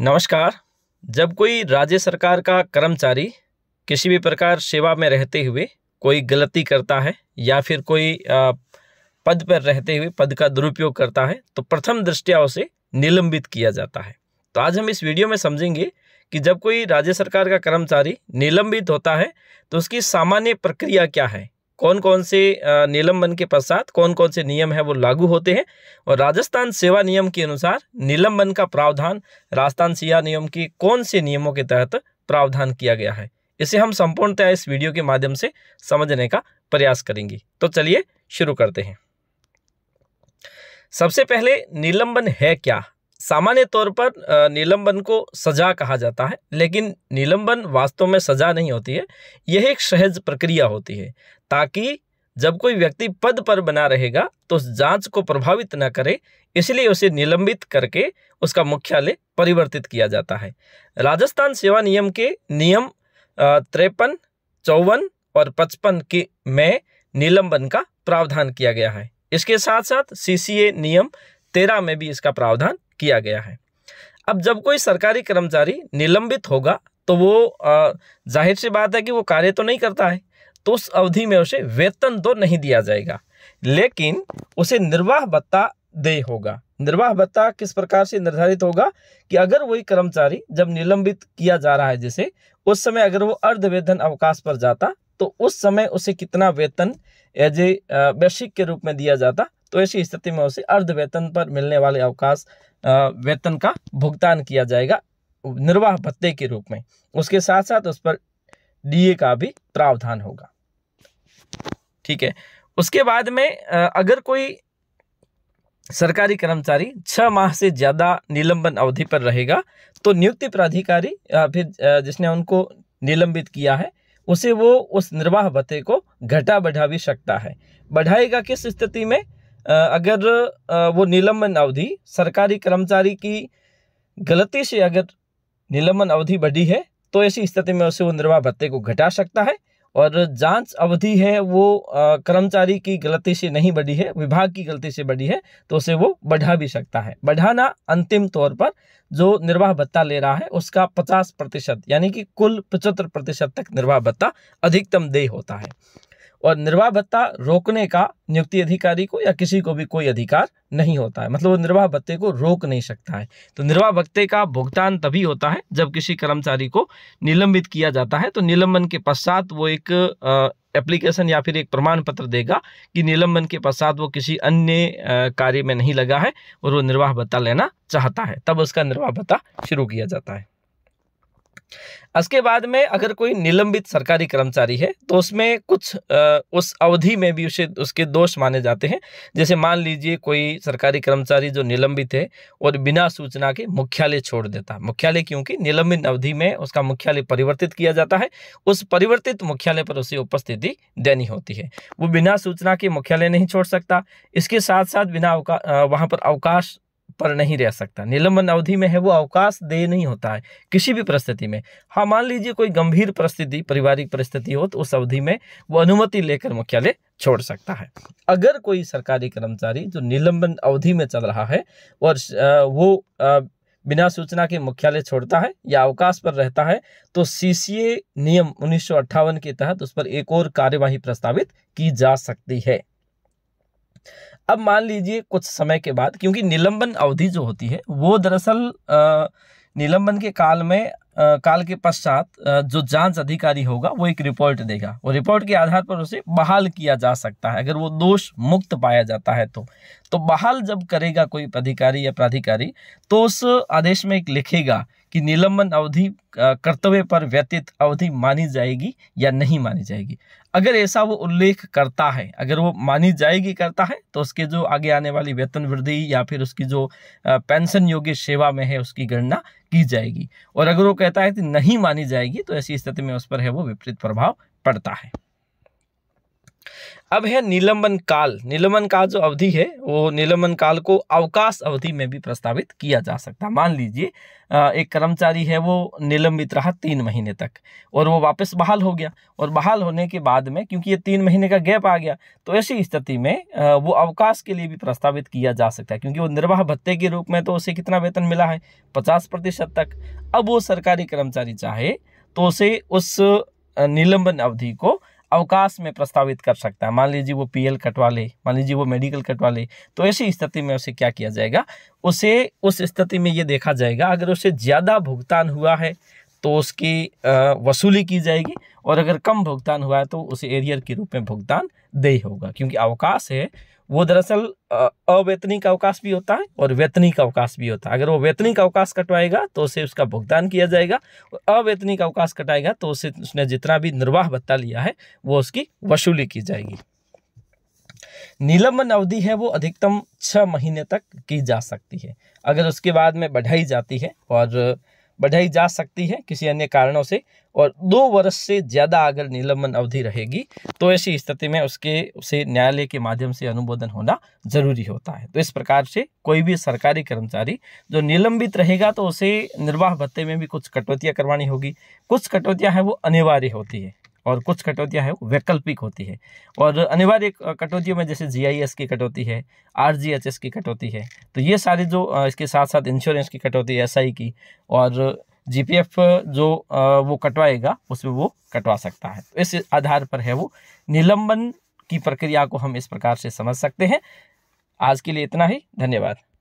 नमस्कार जब कोई राज्य सरकार का कर्मचारी किसी भी प्रकार सेवा में रहते हुए कोई गलती करता है या फिर कोई पद पर रहते हुए पद का दुरुपयोग करता है तो प्रथम दृष्टिया उसे निलंबित किया जाता है तो आज हम इस वीडियो में समझेंगे कि जब कोई राज्य सरकार का कर्मचारी निलंबित होता है तो उसकी सामान्य प्रक्रिया क्या है कौन कौन से निलंबन के पश्चात कौन कौन से नियम है वो लागू होते हैं और राजस्थान सेवा नियम के अनुसार निलंबन का प्रावधान राजस्थान सेवा नियम के कौन से नियमों के तहत प्रावधान किया गया है इसे हम संपूर्णतः इस वीडियो के माध्यम से समझने का प्रयास करेंगे तो चलिए शुरू करते हैं सबसे पहले निलंबन है क्या सामान्य तौर पर निलंबन को सजा कहा जाता है लेकिन निलंबन वास्तव में सजा नहीं होती है यह एक सहज प्रक्रिया होती है ताकि जब कोई व्यक्ति पद पर बना रहेगा तो उस जांच को प्रभावित न करे इसलिए उसे निलंबित करके उसका मुख्यालय परिवर्तित किया जाता है राजस्थान सेवा नियम के नियम त्रेपन चौवन और पचपन के में निलंबन का प्रावधान किया गया है इसके साथ साथ सीसीए नियम तेरह में भी इसका प्रावधान किया गया है अब जब कोई सरकारी कर्मचारी निलंबित होगा तो वो जाहिर सी बात है कि वो कार्य तो नहीं करता है तो उस अवधि में उसे वेतन तो नहीं दिया जाएगा लेकिन उसे निर्वाह भत्ता दे होगा निर्वाह भत्ता किस प्रकार से निर्धारित होगा कि अगर वही कर्मचारी जब निलंबित किया जा रहा है जिसे उस समय अगर वो अर्धवेतन अवकाश पर जाता तो उस समय उसे कितना वेतन एज ए वैश्विक के रूप में दिया जाता तो ऐसी स्थिति में उसे अर्धवेतन पर मिलने वाले अवकाश वेतन का भुगतान किया जाएगा निर्वाह भत्ते के रूप में उसके साथ साथ उस पर डीए का भी प्रावधान होगा ठीक है उसके बाद में अगर कोई सरकारी कर्मचारी छः माह से ज़्यादा निलंबन अवधि पर रहेगा तो नियुक्ति प्राधिकारी फिर जिसने उनको निलंबित किया है उसे वो उस निर्वाह भत्ते को घटा बढ़ा भी सकता है बढ़ाएगा किस स्थिति में अगर वो निलंबन अवधि सरकारी कर्मचारी की गलती से अगर निलंबन अवधि बढ़ी है तो ऐसी स्थिति में उसे वो निर्वाह भत्ते को घटा सकता है और जांच अवधि है वो कर्मचारी की गलती से नहीं बढ़ी है विभाग की गलती से बढ़ी है तो उसे वो बढ़ा भी सकता है बढ़ाना अंतिम तौर पर जो निर्वाह भत्ता ले रहा है उसका पचास प्रतिशत यानी कि कुल पचहत्तर प्रतिशत तक निर्वाह भत्ता अधिकतम देय होता है और निर्वाह भत्ता रोकने का नियुक्ति अधिकारी को या किसी को भी कोई अधिकार नहीं होता है मतलब वो निर्वाह भत्ते को रोक नहीं सकता है तो निर्वाह भत्ते का भुगतान तभी होता है जब किसी कर्मचारी को निलंबित किया जाता है तो निलंबन के पश्चात वो एक एप्लीकेशन या फिर एक प्रमाण पत्र देगा कि निलंबन के पश्चात वो किसी अन्य कार्य में नहीं लगा है और वो निर्वाह भत्ता लेना चाहता है तब उसका निर्वाह भत्ता शुरू किया जाता है उसके बाद में अगर कोई निलंबित सरकारी कर्मचारी है तो उसमें कुछ उस अवधि में भी उसे उसके दोष माने जाते हैं जैसे मान लीजिए कोई सरकारी कर्मचारी जो निलंबित है और बिना सूचना के मुख्यालय छोड़ देता है मुख्यालय क्योंकि निलंबित अवधि में उसका मुख्यालय परिवर्तित किया जाता है उस परिवर्तित मुख्यालय पर उसे उपस्थिति देनी होती है वो बिना सूचना के मुख्यालय नहीं छोड़ सकता इसके साथ साथ बिना वहाँ पर अवकाश पर नहीं रह सकता निलंबन अवधि में है वो अवकाश दे नहीं होता है किसी भी परिस्थिति में हाँ मान लीजिए कोई गंभीर परिस्थिति पारिवारिक परिस्थिति हो तो उस अवधि में वो अनुमति लेकर मुख्यालय छोड़ सकता है अगर कोई सरकारी कर्मचारी जो निलंबन अवधि में चल रहा है और वो बिना सूचना के मुख्यालय छोड़ता है या अवकाश पर रहता है तो सी नियम उन्नीस के तहत उस पर एक और कार्यवाही प्रस्तावित की जा सकती है अब मान लीजिए कुछ समय के बाद क्योंकि निलंबन अवधि जो होती है वो दरअसल निलंबन के काल में आ, काल के पश्चात जो जांच अधिकारी होगा वो एक रिपोर्ट देगा वो रिपोर्ट के आधार पर उसे बहाल किया जा सकता है अगर वो दोष मुक्त पाया जाता है तो तो बहाल जब करेगा कोई अधिकारी या प्राधिकारी तो उस आदेश में एक लिखेगा कि निलंबन अवधि कर्तव्य पर व्यतीत अवधि मानी जाएगी या नहीं मानी जाएगी अगर ऐसा वो उल्लेख करता है अगर वो मानी जाएगी करता है तो उसके जो आगे आने वाली वेतन वृद्धि या फिर उसकी जो पेंशन योग्य सेवा में है उसकी गणना की जाएगी और अगर वो कहता है कि नहीं मानी जाएगी तो ऐसी स्थिति में उस पर है वो विपरीत प्रभाव पड़ता है अब है निलंबन काल निलंबन काल जो अवधि है वो निलंबन काल को अवकाश अवधि में भी प्रस्तावित किया जा सकता है मान लीजिए एक कर्मचारी है वो निलंबित रहा तीन महीने तक और वो वापस बहाल हो गया और बहाल होने के बाद में क्योंकि ये तीन महीने का गैप आ गया तो ऐसी स्थिति में वो अवकाश के लिए भी प्रस्तावित किया जा सकता है क्योंकि वो निर्वाह भत्ते के रूप में तो उसे कितना वेतन मिला है पचास प्रतिशत तक अब वो सरकारी कर्मचारी चाहे तो उसे उस निलंबन अवधि को अवकाश में प्रस्तावित कर सकता है मान लीजिए वो पीएल कटवा ले मान लीजिए वो मेडिकल कटवा ले तो ऐसी स्थिति में उसे क्या किया जाएगा उसे उस स्थिति में ये देखा जाएगा अगर उसे ज़्यादा भुगतान हुआ है तो उसकी वसूली की जाएगी और अगर कम भुगतान हुआ है तो उसे एरियर के रूप में भुगतान दे होगा क्योंकि अवकाश है वो दरअसल अवेतनिक अवकाश भी होता है और वेतनिक अवकाश भी होता है अगर वो वेतनिक अवकाश कटवाएगा तो उसे उसका भुगतान किया जाएगा और अवेतनिक अवकाश कटाएगा तो उसे उसने जितना भी निर्वाह भत्ता लिया है वो उसकी वसूली की जाएगी निलंबन अवधि है वो अधिकतम छः महीने तक की जा सकती है अगर उसके बाद में बढ़ाई जाती है और बढ़ाई जा सकती है किसी अन्य कारणों से और दो वर्ष से ज़्यादा अगर निलंबन अवधि रहेगी तो ऐसी स्थिति में उसके उसे न्यायालय के माध्यम से अनुमोदन होना जरूरी होता है तो इस प्रकार से कोई भी सरकारी कर्मचारी जो निलंबित रहेगा तो उसे निर्वाह भत्ते में भी कुछ कटौतियाँ करवानी होगी कुछ कटौतियाँ हैं वो अनिवार्य होती है और कुछ कटौतियाँ हैं वो वैकल्पिक होती है और अनिवार्य कटौतियों में जैसे जी की कटौती है आर की कटौती है तो ये सारे जो इसके साथ साथ इंश्योरेंस की कटौती है एस की और जी जो वो कटवाएगा उसमें वो कटवा सकता है इस आधार पर है वो निलंबन की प्रक्रिया को हम इस प्रकार से समझ सकते हैं आज के लिए इतना ही धन्यवाद